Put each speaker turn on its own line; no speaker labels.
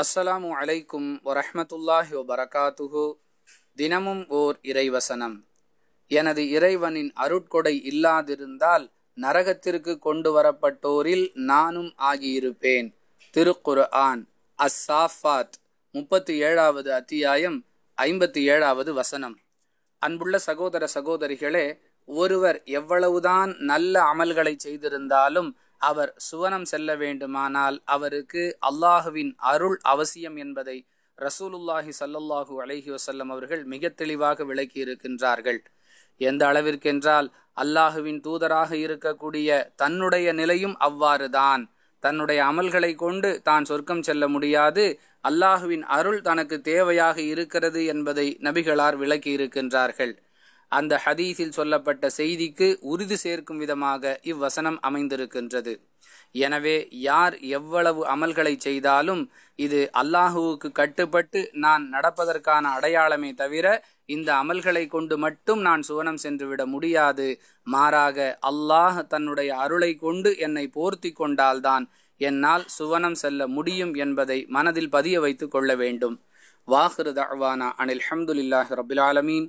அஸ்ஸலாமு அலைக்கும் வரஹமத்துல்லாஹி வபரகாத்துஹு தினமும் ஓர் இறைவசனம் எனது இறைவனின் அருட்கொடை இல்லாதிருந்தால் நரகத்திற்கு கொண்டு வரப்பட்டோரில் நானும் ஆகியிருப்பேன் திருக்குர் ஆன் அஸ்ஸாஃபாத் முப்பத்தி ஏழாவது அத்தியாயம் ஐம்பத்தி ஏழாவது வசனம் அன்புள்ள சகோதர சகோதரிகளே ஒருவர் எவ்வளவுதான் நல்ல அமல்களை செய்திருந்தாலும் அவர் சுவனம் செல்ல வேண்டுமானால் அவருக்கு அல்லாஹுவின் அருள் அவசியம் என்பதை ரசூலுல்லாஹி சல்லல்லாஹு அலஹி வசல்லம் அவர்கள் மிக தெளிவாக விளக்கி இருக்கின்றார்கள் எந்த அளவிற்கென்றால் அல்லாஹுவின் தூதராக இருக்கக்கூடிய தன்னுடைய நிலையும் அவ்வாறுதான் தன்னுடைய அமல்களை கொண்டு தான் சொர்க்கம் செல்ல முடியாது அல்லாஹுவின் அருள் தனக்கு தேவையாக இருக்கிறது என்பதை நபிகளார் விளக்கி இருக்கின்றார்கள் அந்த ஹதீஸில் சொல்லப்பட்ட செய்திக்கு உறுதி சேர்க்கும் விதமாக இவ்வசனம் அமைந்திருக்கின்றது எனவே யார் எவ்வளவு அமல்களை செய்தாலும் இது அல்லாஹுவுக்கு கட்டுப்பட்டு நான் நடப்பதற்கான அடையாளமே தவிர இந்த அமல்களை கொண்டு மட்டும் நான் சுவனம் சென்றுவிட முடியாது மாறாக அல்லாஹ் தன்னுடைய அருளை கொண்டு என்னை போர்த்தி கொண்டால்தான் என்னால் சுவனம் செல்ல முடியும் என்பதை மனதில் பதிய வைத்து கொள்ள வேண்டும் வாஹிரு தஹ்வானா அனில் ஹம்துலில்லாஹி ரபில் ஆலமீன்